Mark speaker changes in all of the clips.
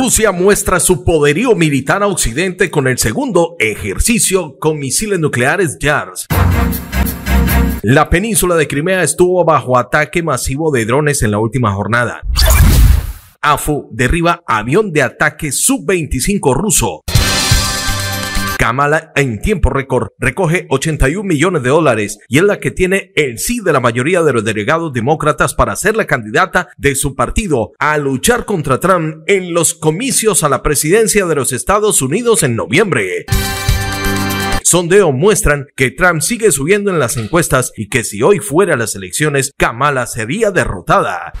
Speaker 1: Rusia muestra su poderío militar a Occidente con el segundo ejercicio con misiles nucleares JARS. La península de Crimea estuvo bajo ataque masivo de drones en la última jornada. AFU derriba avión de ataque sub-25 ruso. Kamala en tiempo récord recoge 81 millones de dólares y es la que tiene el sí de la mayoría de los delegados demócratas para ser la candidata de su partido a luchar contra Trump en los comicios a la presidencia de los Estados Unidos en noviembre. Sondeo muestran que Trump sigue subiendo en las encuestas y que si hoy fuera las elecciones, Kamala sería derrotada.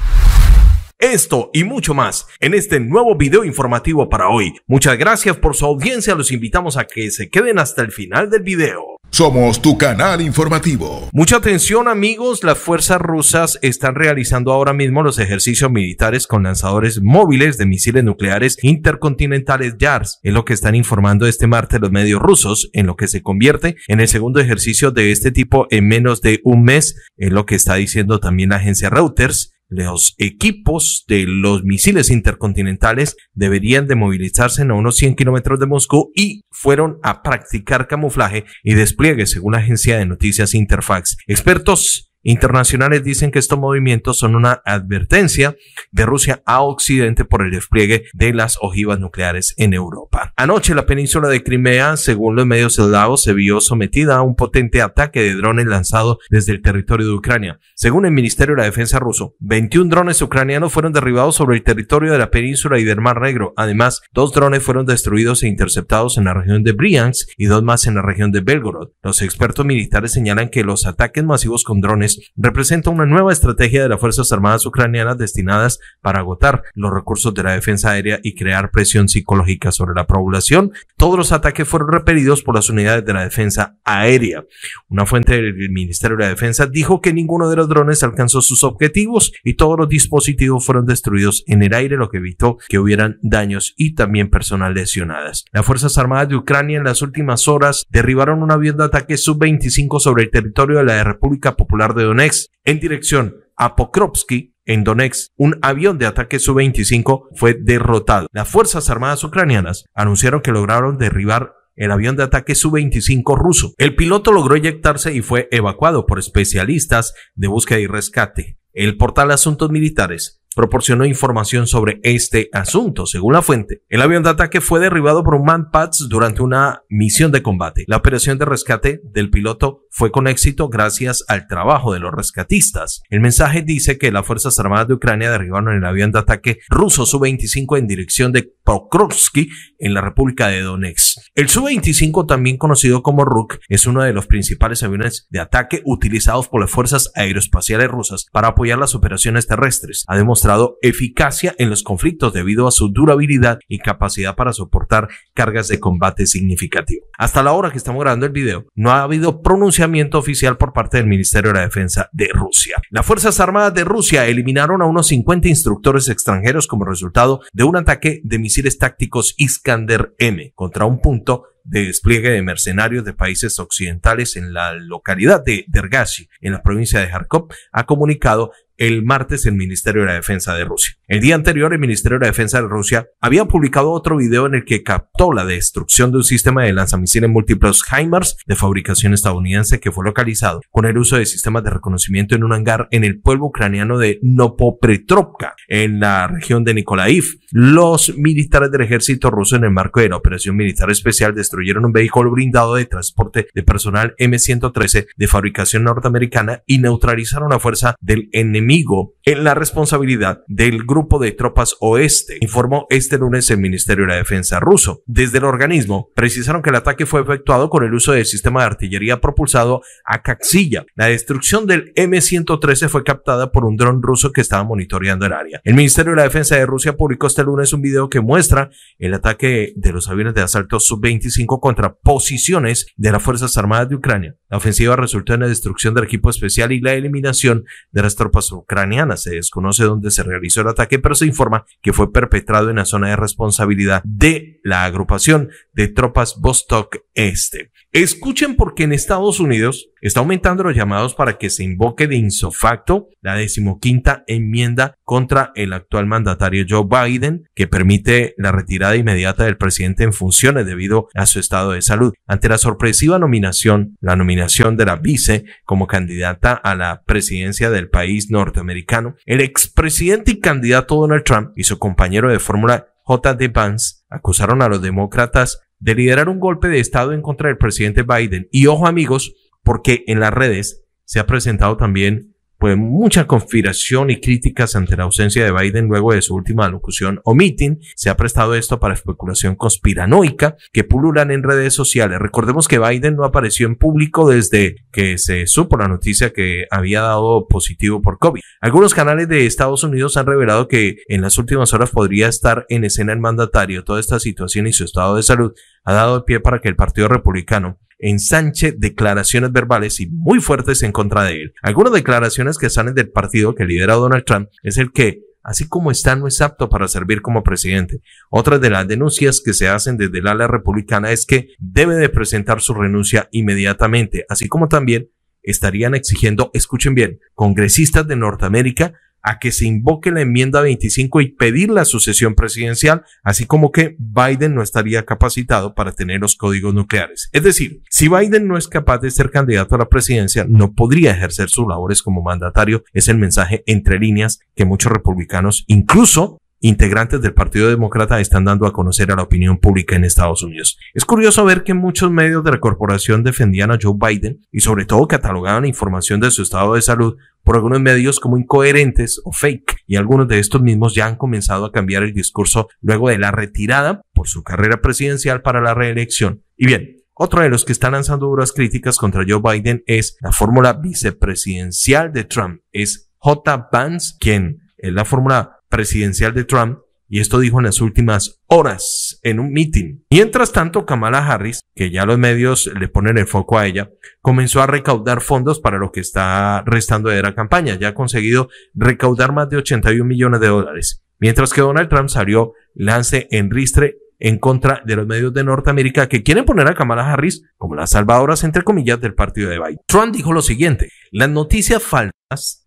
Speaker 1: Esto y mucho más en este nuevo video informativo para hoy. Muchas gracias por su audiencia, los invitamos a que se queden hasta el final del video. Somos tu canal informativo. Mucha atención amigos, las fuerzas rusas están realizando ahora mismo los ejercicios militares con lanzadores móviles de misiles nucleares intercontinentales JARS. es lo que están informando este martes los medios rusos, en lo que se convierte en el segundo ejercicio de este tipo en menos de un mes, es lo que está diciendo también la agencia Reuters. Los equipos de los misiles intercontinentales deberían de movilizarse a unos 100 kilómetros de Moscú y fueron a practicar camuflaje y despliegue según la agencia de noticias Interfax. Expertos internacionales dicen que estos movimientos son una advertencia de Rusia a Occidente por el despliegue de las ojivas nucleares en Europa. Anoche la península de Crimea, según los medios eslavos, se vio sometida a un potente ataque de drones lanzado desde el territorio de Ucrania. Según el Ministerio de la Defensa ruso, 21 drones ucranianos fueron derribados sobre el territorio de la península y del Mar Negro. Además, dos drones fueron destruidos e interceptados en la región de Bryansk y dos más en la región de Belgorod. Los expertos militares señalan que los ataques masivos con drones representa una nueva estrategia de las Fuerzas Armadas ucranianas destinadas para agotar los recursos de la defensa aérea y crear presión psicológica sobre la población. Todos los ataques fueron repelidos por las unidades de la defensa aérea. Una fuente del Ministerio de la Defensa dijo que ninguno de los drones alcanzó sus objetivos y todos los dispositivos fueron destruidos en el aire, lo que evitó que hubieran daños y también personas lesionadas. Las Fuerzas Armadas de Ucrania en las últimas horas derribaron un avión de ataque sub-25 sobre el territorio de la República Popular de Donetsk en dirección a Pokrovsky en Donetsk, un avión de ataque Su-25 fue derrotado. Las Fuerzas Armadas ucranianas anunciaron que lograron derribar el avión de ataque Su-25 ruso. El piloto logró eyectarse y fue evacuado por especialistas de búsqueda y rescate. El portal Asuntos Militares proporcionó información sobre este asunto, según la fuente. El avión de ataque fue derribado por un Manpads durante una misión de combate. La operación de rescate del piloto fue con éxito gracias al trabajo de los rescatistas. El mensaje dice que las Fuerzas Armadas de Ucrania derribaron el avión de ataque ruso Su-25 en dirección de Pokrovsky en la República de Donetsk. El Su-25, también conocido como RUK, es uno de los principales aviones de ataque utilizados por las fuerzas aeroespaciales rusas para apoyar las operaciones terrestres. Ha demostrado eficacia en los conflictos debido a su durabilidad y capacidad para soportar cargas de combate significativo. Hasta la hora que estamos grabando el video, no ha habido pronunciamiento oficial por parte del Ministerio de la Defensa de Rusia. Las Fuerzas Armadas de Rusia eliminaron a unos 50 instructores extranjeros como resultado de un ataque de misiles tácticos Iskander M contra un punto de despliegue de mercenarios de países occidentales en la localidad de Dergashi, en la provincia de Kharkov, ha comunicado el martes el Ministerio de la Defensa de Rusia. El día anterior, el Ministerio de Defensa de Rusia había publicado otro video en el que captó la destrucción de un sistema de lanzamisiles múltiples HIMARS de fabricación estadounidense que fue localizado con el uso de sistemas de reconocimiento en un hangar en el pueblo ucraniano de Nopopetrovka, en la región de Nikolaev. Los militares del ejército ruso en el marco de la operación militar especial destruyeron un vehículo blindado de transporte de personal M113 de fabricación norteamericana y neutralizaron la fuerza del enemigo en la responsabilidad del grupo grupo de tropas oeste, informó este lunes el Ministerio de la Defensa ruso. Desde el organismo precisaron que el ataque fue efectuado con el uso del sistema de artillería propulsado a Caxilla. La destrucción del M113 fue captada por un dron ruso que estaba monitoreando el área. El Ministerio de la Defensa de Rusia publicó este lunes un video que muestra el ataque de los aviones de asalto Sub-25 contra posiciones de las Fuerzas Armadas de Ucrania. La ofensiva resultó en la destrucción del equipo especial y la eliminación de las tropas ucranianas. Se desconoce dónde se realizó el ataque pero se informa que fue perpetrado en la zona de responsabilidad de la agrupación de tropas Vostok Este. Escuchen porque en Estados Unidos está aumentando los llamados para que se invoque de insofacto la decimoquinta enmienda contra el actual mandatario Joe Biden, que permite la retirada inmediata del presidente en funciones debido a su estado de salud. Ante la sorpresiva nominación, la nominación de la vice como candidata a la presidencia del país norteamericano, el expresidente y candidato Donald Trump y su compañero de fórmula J.D. Vance acusaron a los demócratas de liderar un golpe de Estado en contra del presidente Biden. Y ojo amigos, porque en las redes se ha presentado también pues mucha conspiración y críticas ante la ausencia de Biden luego de su última alocución o meeting. Se ha prestado esto para especulación conspiranoica que pululan en redes sociales. Recordemos que Biden no apareció en público desde que se supo la noticia que había dado positivo por COVID. Algunos canales de Estados Unidos han revelado que en las últimas horas podría estar en escena el mandatario. Toda esta situación y su estado de salud ha dado pie para que el Partido Republicano ensanche declaraciones verbales y muy fuertes en contra de él. Algunas declaraciones que salen del partido que lidera Donald Trump es el que así como está, no es apto para servir como presidente. Otra de las denuncias que se hacen desde el ala republicana es que debe de presentar su renuncia inmediatamente, así como también estarían exigiendo, escuchen bien, congresistas de Norteamérica a que se invoque la enmienda 25 y pedir la sucesión presidencial, así como que Biden no estaría capacitado para tener los códigos nucleares. Es decir, si Biden no es capaz de ser candidato a la presidencia, no podría ejercer sus labores como mandatario. Es el mensaje entre líneas que muchos republicanos, incluso integrantes del Partido Demócrata están dando a conocer a la opinión pública en Estados Unidos. Es curioso ver que muchos medios de la corporación defendían a Joe Biden y sobre todo catalogaban información de su estado de salud por algunos medios como incoherentes o fake, y algunos de estos mismos ya han comenzado a cambiar el discurso luego de la retirada por su carrera presidencial para la reelección. Y bien, otro de los que están lanzando duras críticas contra Joe Biden es la fórmula vicepresidencial de Trump, es J. Vance, quien es la fórmula presidencial de Trump, y esto dijo en las últimas horas en un meeting. Mientras tanto, Kamala Harris, que ya los medios le ponen el foco a ella, comenzó a recaudar fondos para lo que está restando de la campaña. Ya ha conseguido recaudar más de 81 millones de dólares. Mientras que Donald Trump salió lance en ristre en contra de los medios de Norteamérica que quieren poner a Kamala Harris como las salvadoras, entre comillas, del partido de Biden. Trump dijo lo siguiente, la noticia falta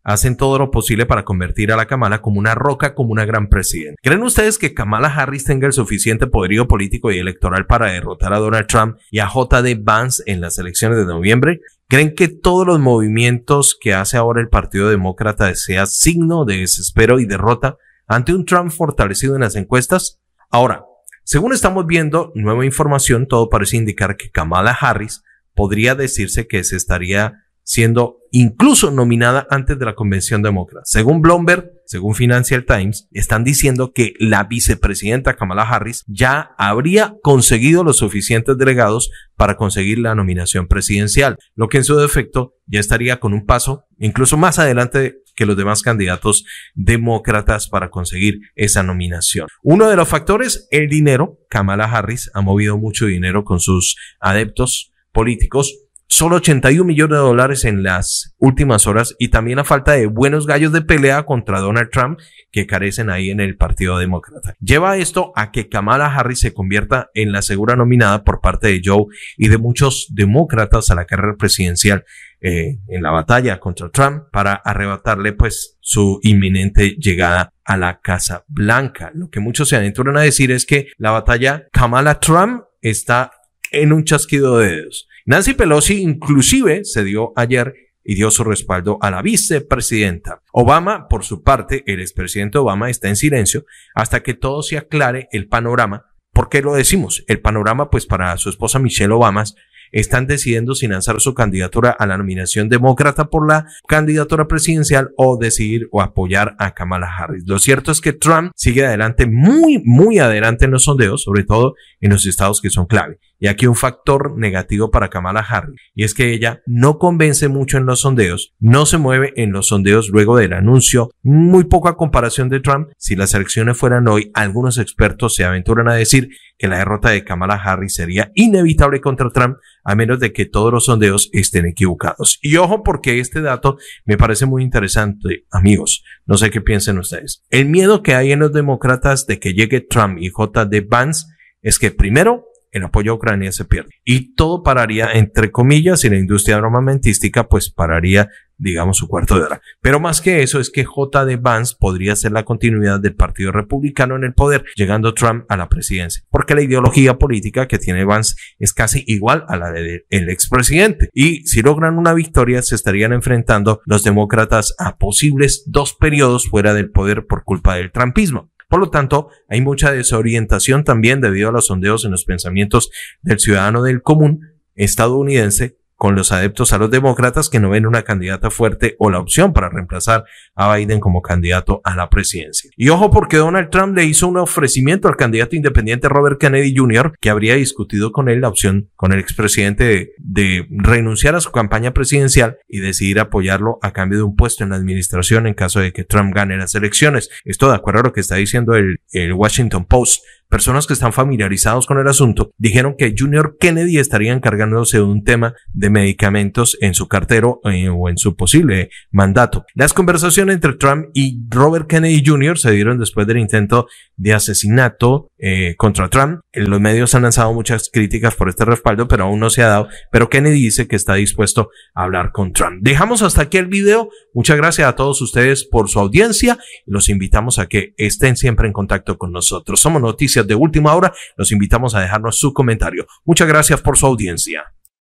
Speaker 1: hacen todo lo posible para convertir a la Kamala como una roca, como una gran presidenta. ¿Creen ustedes que Kamala Harris tenga el suficiente poderío político y electoral para derrotar a Donald Trump y a JD Vance en las elecciones de noviembre? ¿Creen que todos los movimientos que hace ahora el Partido Demócrata sea signo de desespero y derrota ante un Trump fortalecido en las encuestas? Ahora, según estamos viendo nueva información, todo parece indicar que Kamala Harris podría decirse que se estaría siendo incluso nominada antes de la Convención Demócrata. Según Bloomberg, según Financial Times, están diciendo que la vicepresidenta Kamala Harris ya habría conseguido los suficientes delegados para conseguir la nominación presidencial, lo que en su defecto ya estaría con un paso incluso más adelante que los demás candidatos demócratas para conseguir esa nominación. Uno de los factores, el dinero. Kamala Harris ha movido mucho dinero con sus adeptos políticos solo 81 millones de dólares en las últimas horas y también la falta de buenos gallos de pelea contra Donald Trump que carecen ahí en el Partido Demócrata. Lleva esto a que Kamala Harris se convierta en la segura nominada por parte de Joe y de muchos demócratas a la carrera presidencial eh, en la batalla contra Trump para arrebatarle pues su inminente llegada a la Casa Blanca. Lo que muchos se aventuran a decir es que la batalla Kamala Trump está en un chasquido de dedos. Nancy Pelosi inclusive se dio ayer y dio su respaldo a la vicepresidenta. Obama, por su parte, el expresidente Obama está en silencio hasta que todo se aclare el panorama. ¿Por qué lo decimos? El panorama, pues para su esposa Michelle Obama, están decidiendo sin lanzar su candidatura a la nominación demócrata por la candidatura presidencial o decidir o apoyar a Kamala Harris. Lo cierto es que Trump sigue adelante, muy, muy adelante en los sondeos, sobre todo en los estados que son clave. Y aquí un factor negativo para Kamala Harris, y es que ella no convence mucho en los sondeos, no se mueve en los sondeos luego del anuncio, muy poca comparación de Trump. Si las elecciones fueran hoy, algunos expertos se aventuran a decir que la derrota de Kamala Harris sería inevitable contra Trump a menos de que todos los sondeos estén equivocados. Y ojo porque este dato me parece muy interesante, amigos. No sé qué piensen ustedes. El miedo que hay en los demócratas de que llegue Trump y JD Vance es que primero el apoyo a Ucrania se pierde. Y todo pararía, entre comillas, y la industria armamentística pues pararía, digamos, su cuarto de hora. Pero más que eso es que de Vance podría ser la continuidad del Partido Republicano en el poder, llegando Trump a la presidencia, porque la ideología política que tiene Vance es casi igual a la del ex expresidente. Y si logran una victoria, se estarían enfrentando los demócratas a posibles dos periodos fuera del poder por culpa del trumpismo. Por lo tanto, hay mucha desorientación también debido a los sondeos en los pensamientos del ciudadano del común estadounidense con los adeptos a los demócratas que no ven una candidata fuerte o la opción para reemplazar a Biden como candidato a la presidencia. Y ojo porque Donald Trump le hizo un ofrecimiento al candidato independiente Robert Kennedy Jr. que habría discutido con él la opción con el expresidente de, renunciar a su campaña presidencial y decidir apoyarlo a cambio de un puesto en la administración en caso de que Trump gane las elecciones. Esto de acuerdo a lo que está diciendo el Washington Post Personas que están familiarizados con el asunto dijeron que Junior Kennedy estaría encargándose de un tema de medicamentos en su cartero eh, o en su posible mandato. Las conversaciones entre Trump y Robert Kennedy Jr. se dieron después del intento de asesinato eh, contra Trump. Los medios han lanzado muchas críticas por este respaldo, pero aún no se ha dado. Pero Kennedy dice que está dispuesto a hablar con Trump. Dejamos hasta aquí el video. Muchas gracias a todos ustedes por su audiencia. Los invitamos a que estén siempre en contacto con nosotros. Somos Noticias de última hora, los invitamos a dejarnos su comentario. Muchas gracias por su audiencia.